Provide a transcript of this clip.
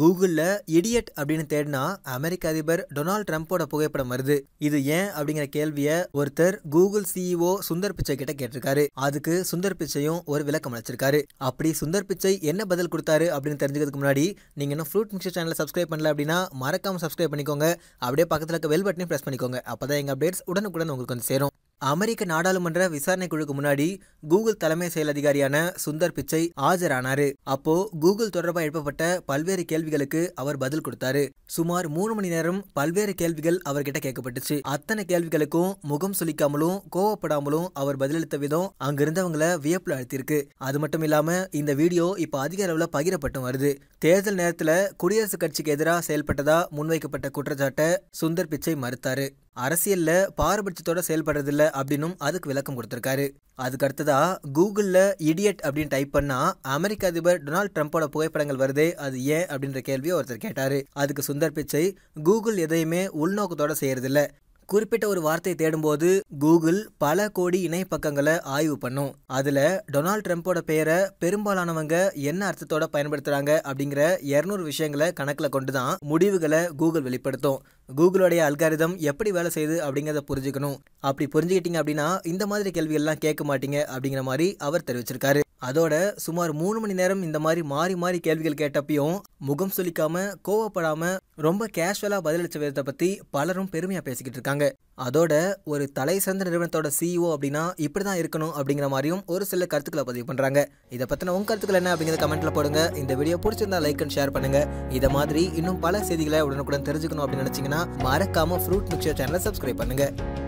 கூகுளில் இடியட் அப்படின்னு தேடினா அமெரிக்க அதிபர் டொனால்ட் ட்ரம்ப்போட புகைப்படம் வருது இது ஏன் அப்படிங்கிற கேள்வியை ஒருத்தர் கூகுள் சிஇஓ e சுந்தர் பிச்சை கிட்ட கேட்டிருக்காரு அதுக்கு சுந்தர் பிச்சையும் ஒரு விளக்கம் அளிச்சிருக்காரு அப்படி சுந்தர் பிச்சை என்ன பதில் கொடுத்தாரு அப்படின்னு தெரிஞ்சுக்கிறதுக்கு முன்னாடி நீங்கள் இன்னும் ஃப்ரூட் மிக்சர் சேனலை சப்ஸ்கிரைப் பண்ணல அப்படின்னா மறக்காமல் சப்ஸ்கிரைப் பண்ணிக்கோங்க அப்படியே பக்கத்தில் இருக்க வெல் பட்டனையும் ப்ரெஸ் பண்ணிக்கோங்க அப்போ தான் எங்கள் அப்டேட்ஸ் உடனுக்குடன் உங்களுக்கு வந்து சேரும் அமெரிக்க நாடாளுமன்ற விசாரணை குழுக்கு முன்னாடி கூகுள் தலைமை செயல் அதிகாரியான சுந்தர் பிச்சை ஆஜரானாரு அப்போ கூகுள் தொடர்பாக எழுப்பப்பட்ட பல்வேறு கேள்விகளுக்கு அவர் பதில் கொடுத்தாரு சுமார் மூணு மணி நேரம் பல்வேறு கேள்விகள் அவர்கிட்ட கேட்கப்பட்டுச்சு அத்தனை கேள்விகளுக்கும் முகம் சுளிக்காமலும் கோவப்படாமலும் அவர் பதிலளித்த விதம் அங்கிருந்தவங்களை வியப்புல அழுத்திருக்கு அது மட்டும் இல்லாம இந்த வீடியோ இப்ப அதிக அளவுல பகிரப்பட்டும் வருது தேர்தல் நேரத்துல குடியரசுக் கட்சிக்கு எதிராக செயல்பட்டதா முன்வைக்கப்பட்ட குற்றச்சாட்டை சுந்தர் பிச்சை மறுத்தாரு அரசியலில் பாரபட்சத்தோட இல்ல அப்படின்னும் அதுக்கு விளக்கம் கொடுத்துருக்காரு அதுக்கு அடுத்ததா கூகுளில் இடியட் அப்படின்னு டைப் பண்ணால் அமெரிக்க அதிபர் டொனால்ட் ட்ரம்ப்போட புகைப்படங்கள் வருதே அது ஏன் அப்படின்ற கேள்வியை ஒருத்தர் கேட்டார் அதுக்கு சுந்தர் பிச்சை கூகுள் எதையுமே உள்நோக்கத்தோட செய்யறதில்ல குறிப்பிட்ட ஒரு வார்த்தையை தேடும்போது கூகுள் பல கோடி இணையப்பக்கங்களை ஆய்வு பண்ணும் அதில் டொனால்ட் ட்ரம்ப்போட பெயரை பெரும்பாலானவங்க என்ன அர்த்தத்தோட பயன்படுத்துகிறாங்க அப்படிங்கிற இரநூறு விஷயங்களை கணக்கில் கொண்டு தான் முடிவுகளை கூகுள் வெளிப்படுத்தும் கூகுளுடைய அல்காரிதம் எப்படி வேலை செய்யுது அப்படிங்கிறத புரிஞ்சுக்கணும் அப்படி புரிஞ்சுக்கிட்டீங்க அப்படின்னா இந்த மாதிரி கேள்விகள்லாம் கேட்க மாட்டீங்க அப்படிங்கிற மாதிரி அவர் தெரிவிச்சிருக்காரு அதோட சுமார் மூணு மணி நேரம் இந்த மாதிரி மாறி மாறி கேள்விகள் கேட்டப்பையும் முகம் சொல்லிக்காம கோவப்படாம ரொம்ப கேஷுவலாக பதிலளிச்ச விதத்தை பற்றி பலரும் பெருமையாக பேசிக்கிட்டு இருக்காங்க அதோட ஒரு தலை சிறந்த நிறுவனத்தோட சிஇஓ e அப்படின்னா இப்படி தான் இருக்கணும் அப்படிங்கிற மாதிரியும் ஒரு சில கருத்துக்களை பதிவு பண்ணுறாங்க இதை பற்றின உங்க கருத்துக்கள் என்ன அப்படிங்கிறத கமெண்ட்டில் போடுங்க இந்த வீடியோ பிடிச்சிருந்தா லைக் அண்ட் ஷேர் பண்ணுங்க இதை மாதிரி இன்னும் பல செய்திகளை உடனுக்குடன் தெரிஞ்சுக்கணும் அப்படின்னு நினைச்சீங்கன்னா மறக்காமல் ஃப்ரூட் மிக்சர் சேனலை சப்ஸ்கிரைப் பண்ணுங்கள்